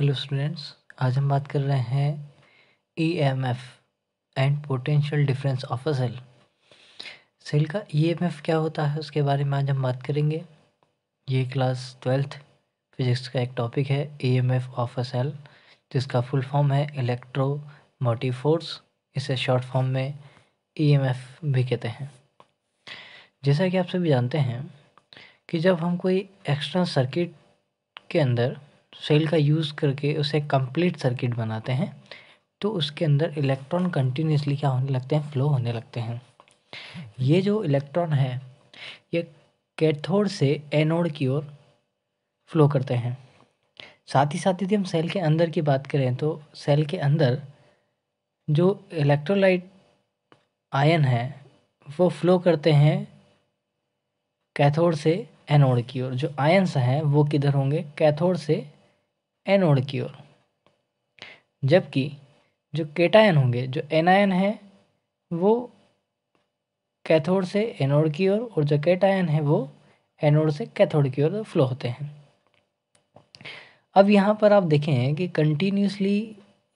Hello students आज हम बात कर रहे हैं E M F and potential difference of a cell cell का ई एम एफ क्या होता है उसके बारे में आज हम बात करेंगे ये क्लास ट्वेल्थ फिजिक्स का एक टॉपिक है E M F of a cell जिसका फुल फॉर्म है इलेक्ट्रो मोटिव फोर्स इसे शॉर्ट फॉर्म में ई एम एफ भी कहते हैं जैसा कि आप सभी जानते हैं कि जब हम कोई एक्स्ट्रा सर्किट के अंदर सेल का यूज़ करके उसे कंप्लीट सर्किट बनाते हैं तो उसके अंदर इलेक्ट्रॉन कंटिन्यूसली क्या होने लगते हैं फ्लो होने लगते हैं ये जो इलेक्ट्रॉन है ये कैथोड से एनोड की ओर फ्लो करते हैं साथ ही साथ यदि हम सेल के अंदर की बात करें तो सेल के अंदर जो इलेक्ट्रोलाइट आयन है वो फ्लो करते हैं कैथोड से एनोड की ओर जो आयन्स हैं वो किधर होंगे कैथोड से एनोड की ओर जबकि जो केटायन होंगे जो एनायन है वो कैथोड से एनोड की ओर और जो केटायन है वो एनोड से कैथोड की ओर फ्लो होते हैं अब यहाँ पर आप देखें कि कंटिन्यूसली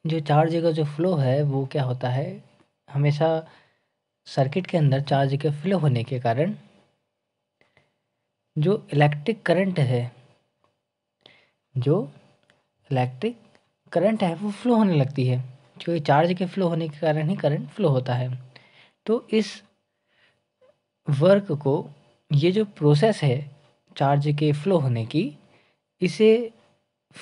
जो चार्ज का जो फ्लो है वो क्या होता है हमेशा सर्किट के अंदर चार्ज के फ्लो होने के कारण जो इलेक्ट्रिक करंट है जो इलेक्ट्रिक करंट है वो फ्लो होने लगती है क्योंकि चार्ज के फ्लो होने के कारण ही करंट फ्लो होता है तो इस वर्क को ये जो प्रोसेस है चार्ज के फ्लो होने की इसे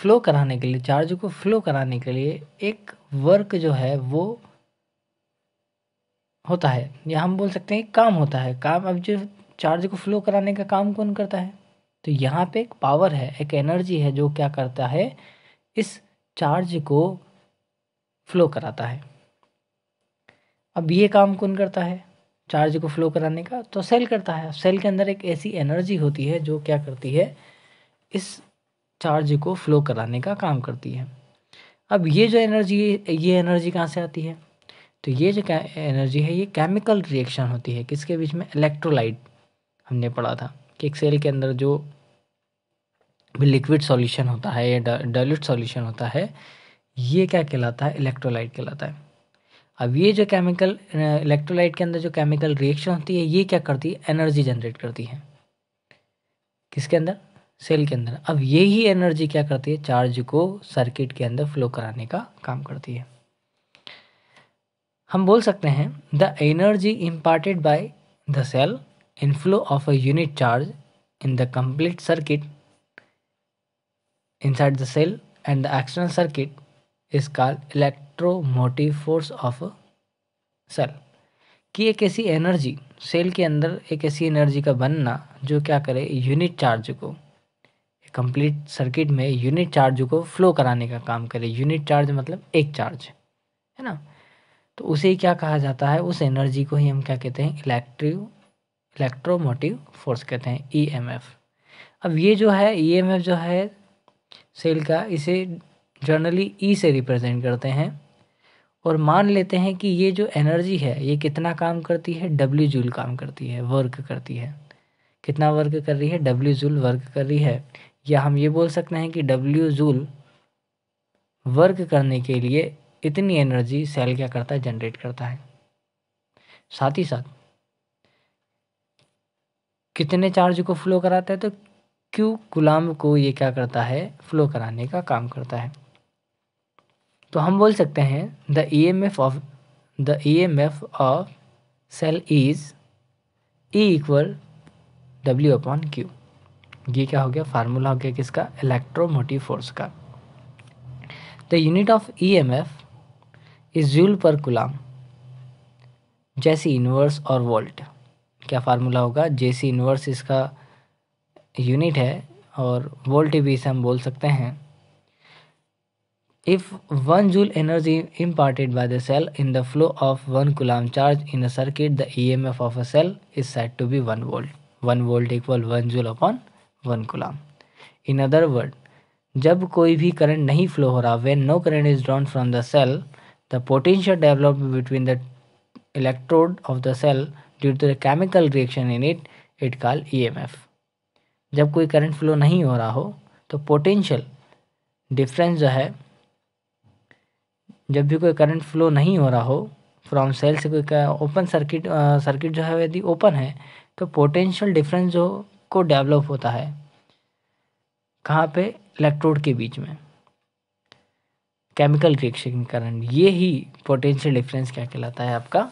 फ्लो कराने के लिए चार्ज को फ्लो कराने के लिए एक वर्क जो है वो होता है या हम बोल सकते हैं काम होता है काम अब जो चार्ज को फ्लो कराने का काम कौन करता है तो यहाँ पे एक पावर है एक एनर्जी है जो क्या करता है इस चार्ज को फ्लो कराता है अब ये काम कौन करता है चार्ज को फ्लो कराने का तो सेल करता है सेल के अंदर एक ऐसी एनर्जी होती है जो क्या करती है इस चार्ज को फ्लो कराने का काम करती है अब ये जो एनर्जी ये एनर्जी कहाँ से आती है तो ये जो एनर्जी है ये केमिकल रिएक्शन होती है किसके बीच में इलेक्ट्रोलाइट हमने पढ़ा था कि एक सेल के अंदर जो लिक्विड सॉल्यूशन होता है या डाइल्यूट सॉल्यूशन होता है ये क्या कहलाता है इलेक्ट्रोलाइट कहलाता है अब ये जो केमिकल इलेक्ट्रोलाइट के अंदर जो केमिकल रिएक्शन होती है ये क्या करती है एनर्जी जनरेट करती है किसके अंदर सेल के अंदर अब यही एनर्जी क्या करती है चार्ज को सर्किट के अंदर फ्लो कराने का काम करती है हम बोल सकते हैं the energy imparted by the cell in flow of a unit charge in the complete circuit inside the cell and the external circuit is called electromotive force of cell कि एक ऐसी एनर्जी सेल के अंदर एक ऐसी energy का बनना जो क्या करे यूनिट चार्ज को कंप्लीट सर्किट में यूनिट चार्ज को फ्लो कराने का काम करे यूनिट चार्ज मतलब एक चार्ज है ना तो उसे ही क्या कहा जाता है उस एनर्जी को ही हम क्या कहते हैं इलेक्ट्रिव इलेक्ट्रोमोटिव फोर्स कहते हैं ईएमएफ e अब ये जो है ईएमएफ e जो है सेल का इसे जनरली ई e से रिप्रेजेंट करते हैं और मान लेते हैं कि ये जो एनर्जी है ये कितना काम करती है डब्ल्यू जूल काम करती है वर्क करती है कितना वर्क कर रही है डब्ल्यू जूल वर्क कर रही है या हम ये बोल सकते हैं कि डब्ल्यू जूल वर्क करने के लिए इतनी एनर्जी सेल क्या करता है जनरेट करता है साथ ही साथ कितने चार्ज को फ्लो कराता है तो क्यों गुलाम को ये क्या करता है फ्लो कराने का काम करता है तो हम बोल सकते हैं the E M F of the E M F of cell is E equal W upon Q ये क्या हो गया फार्मूला हो गया किसका इलेक्ट्रोमोटिव फोर्स का the unit of E M F is joule per coulomb जैसी इनवर्स और वोल्ट क्या फार्मूला होगा जैसी इनवर्स इसका यूनिट है और वोल्ट भी इसे हम बोल सकते हैं if one joule energy imparted by the cell in the flow of one coulomb charge in a circuit the E M F of a cell is set to be one volt one volt equal one joule upon one coulomb in other word जब कोई भी current नहीं flow हो रहा when no current is drawn from the cell the potential develop between the electrode of the cell due to the chemical reaction in it it call E M F जब कोई current flow नहीं हो रहा हो तो potential difference जो है जब भी कोई करंट फ्लो नहीं हो रहा हो फ्रॉम सेल से कोई ओपन सर्किट सर्किट जो है यदि ओपन है तो पोटेंशियल डिफरेंस जो को डेवलप होता है कहाँ पे इलेक्ट्रोड के बीच में केमिकल रिएक्शन करंट ये ही पोटेंशियल डिफरेंस क्या कहलाता है आपका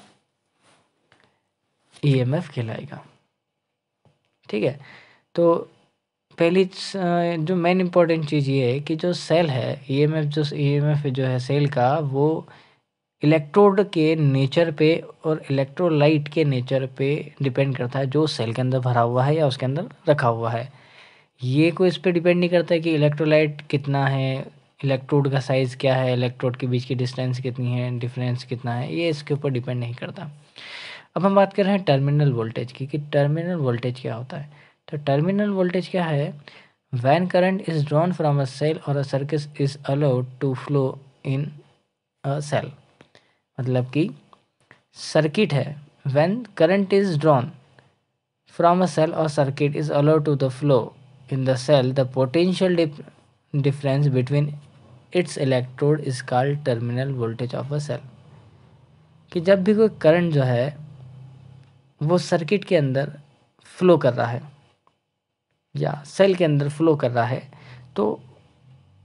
ईएमएफ e कहलाएगा ठीक है तो पहली जो मेन इम्पोर्टेंट चीज़ ये है कि जो सेल है ई एम एफ जो ई एम एफ जो है सेल का वो इलेक्ट्रोड के नेचर पे और इलेक्ट्रोलाइट के नेचर पे डिपेंड करता है जो सेल के अंदर भरा हुआ है या उसके अंदर रखा हुआ है ये कोई इस पर डिपेंड नहीं करता है कि इलेक्ट्रोलाइट कितना है इलेक्ट्रोड का साइज़ क्या है इलेक्ट्रोड के बीच की डिस्टेंस कितनी है डिफरेंस कितना है ये इसके ऊपर डिपेंड नहीं करता अब हम बात कर रहे हैं टर्मिनल वोल्टेज की कि टर्मिनल वोल्टेज क्या होता है तो टर्मिनल वोल्टेज क्या है when current is drawn from a cell और a circuit is allowed to flow in a cell मतलब कि सर्किट है when current is drawn from a cell और circuit is allowed to the flow in the cell the potential difference between its electrode is called terminal voltage of a cell कि जब भी कोई current जो है वो circuit के अंदर फ्लो कर रहा है या सेल के अंदर फ्लो कर रहा है तो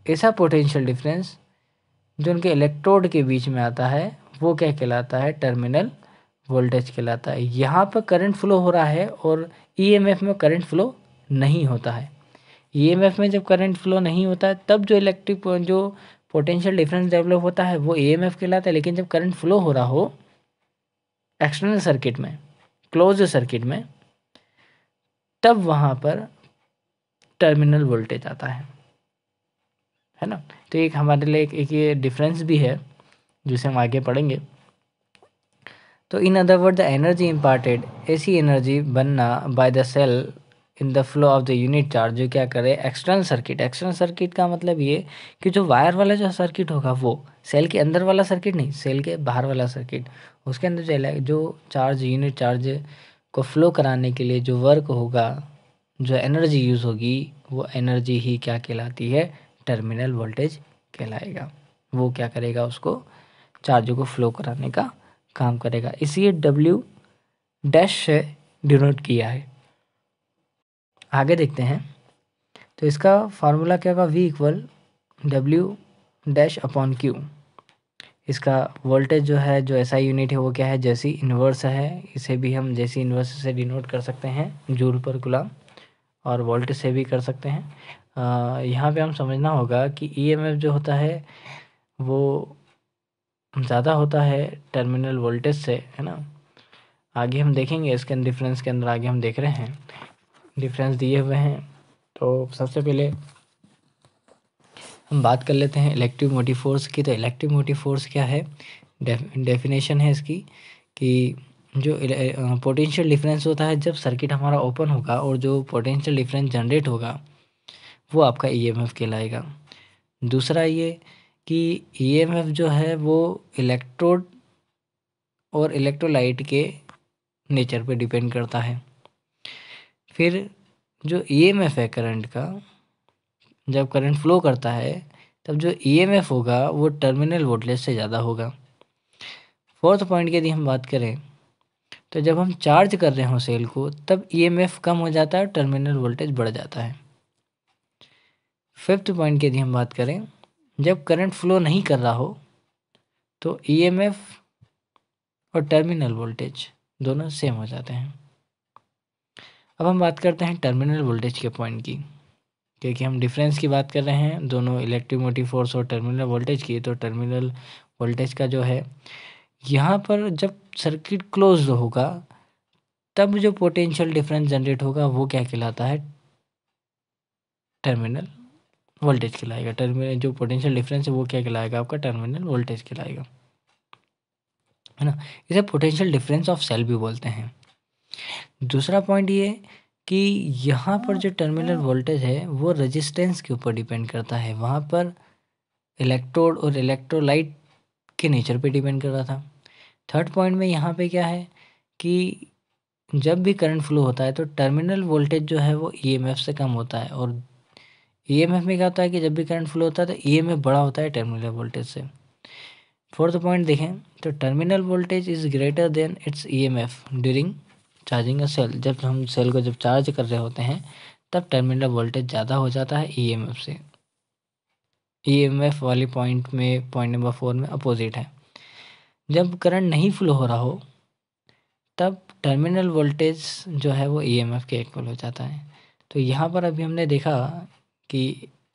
ऐसा पोटेंशियल डिफरेंस जो उनके इलेक्ट्रोड के बीच में आता है वो क्या कहलाता है टर्मिनल वोल्टेज कहलाता है यहाँ पर करंट फ्लो हो रहा है और ईएमएफ e में करंट फ्लो नहीं होता है ईएमएफ e में जब करंट फ्लो नहीं होता है तब जो इलेक्ट्रिक जो पोटेंशियल डिफरेंस डेवलप होता है वो ईएमएफ e कहलाता है लेकिन जब करंट फ्लो हो रहा हो एक्सटर्नल सर्किट में क्लोज सर्किट में तब वहाँ पर टर्मिनल वोल्टेज आता है है ना तो एक हमारे लिए एक, एक ये डिफरेंस भी है जिसे हम आगे पढ़ेंगे तो in other word the energy imparted ऐसी एनर्जी बनना by the cell in the flow of the unit charge जो क्या करे एक्सटर्नल सर्किट एक्सटर्नल सर्किट का मतलब ये कि जो वायर वाला जो सर्किट होगा वो सेल के अंदर वाला सर्किट नहीं सेल के बाहर वाला सर्किट उसके अंदर जो जो चार्ज यूनिट चार्ज को फ्लो कराने के लिए जो वर्क होगा जो एनर्जी यूज़ होगी वो एनर्जी ही क्या कहलाती है टर्मिनल वोल्टेज कहलाएगा वो क्या करेगा उसको चार्जों को फ्लो कराने का काम करेगा इसलिए डब्ल्यू डैश से डिनोट किया है आगे देखते हैं तो इसका फार्मूला क्या होगा V equal W dash upon Q इसका वोल्टेज जो है जो ऐसा यूनिट है वो क्या है जैसी इन्वर्स है इसे भी हम जैसी इन्वर्स से डिनोट कर सकते हैं जूल पर गुलाम और वोल्टेज से भी कर सकते हैं यहाँ पे हम समझना होगा कि एफ e जो होता है वो ज़्यादा होता है टर्मिनल वोल्टेज से है ना आगे हम देखेंगे इसके डिफरेंस के अंदर आगे हम देख रहे हैं डिफरेंस दिए हुए हैं तो सबसे पहले हम बात कर लेते हैं इलेक्ट्रिक मोटिव फोर्स की तो इलेक्ट्रिक मोटिव फोर्स क्या है डेफिनेशन है इसकी कि जो पोटेंशियल डिफरेंस होता है जब सर्किट हमारा ओपन होगा और जो पोटेंशियल डिफरेंस जनरेट होगा वो आपका ईएमएफ e कहलाएगा दूसरा ये कि ईएमएफ e जो है वो इलेक्ट्रोड और इलेक्ट्रोलाइट के नेचर पे डिपेंड करता है फिर जो ईएमएफ e है करंट का जब करंट फ्लो करता है तब जो ईएमएफ होगा वो टर्मिनल वोल्टेज से ज़्यादा होगा फोर्थ पॉइंट की यदि हम बात करें तो जब हम चार्ज कर रहे हों सेल को तब ईएमएफ e कम हो जाता है और टर्मिनल वोल्टेज बढ़ जाता है फिफ्थ पॉइंट की यदि हम बात करें जब करंट फ्लो नहीं कर रहा हो तो ईएमएफ e और टर्मिनल वोल्टेज दोनों सेम हो जाते हैं अब हम बात करते हैं टर्मिनल वोल्टेज के पॉइंट की क्योंकि हम डिफरेंस की बात कर रहे हैं दोनों इलेक्ट्रोमोटिव फोर्स और टर्मिनल वोल्टेज की तो टर्मिनल वोल्टेज का जो है यहाँ पर जब सर्किट क्लोज होगा तब जो पोटेंशियल डिफरेंस जनरेट होगा वो क्या कहलाता है टर्मिनल वोल्टेज कहलाएगा टर्मिनल जो पोटेंशियल डिफरेंस है वो क्या कहलाएगा आपका टर्मिनल वोल्टेज कहलाएगा है ना इसे पोटेंशियल डिफरेंस ऑफ सेल भी बोलते हैं दूसरा पॉइंट ये कि यहाँ पर जो टर्मिनल अच्छा। वोल्टेज है वो रेजिस्टेंस के ऊपर डिपेंड करता है वहाँ पर इलेक्ट्रोड और इलेक्ट्रोलाइट के नेचर पे डिपेंड कर रहा था थर्ड पॉइंट में यहाँ पे क्या है कि जब भी करंट फ्लो होता है तो टर्मिनल वोल्टेज जो है वो ईएमएफ से कम होता है और ईएमएफ में क्या होता है कि जब भी करंट फ्लो होता है तो ईएमएफ बड़ा होता है टर्मिनल वोल्टेज से फोर्थ पॉइंट देखें तो terminal voltage is greater than its EMF during charging a cell जब हम सेल को जब चार्ज कर रहे होते हैं तब टर्मिनल वोल्टेज ज़्यादा हो जाता है ई से ई एम एफ वाले पॉइंट में पॉइंट नंबर फोर में अपोजिट है जब करंट नहीं फ्लो हो रहा हो तब टर्मिनल वोल्टेज जो है वो ई एम एफ के इक्वल हो जाता है तो यहाँ पर अभी हमने देखा कि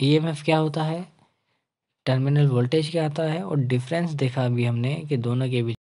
ई एम एफ क्या होता है टर्मिनल वोल्टेज क्या आता है और डिफरेंस देखा अभी हमने कि दोनों के बीच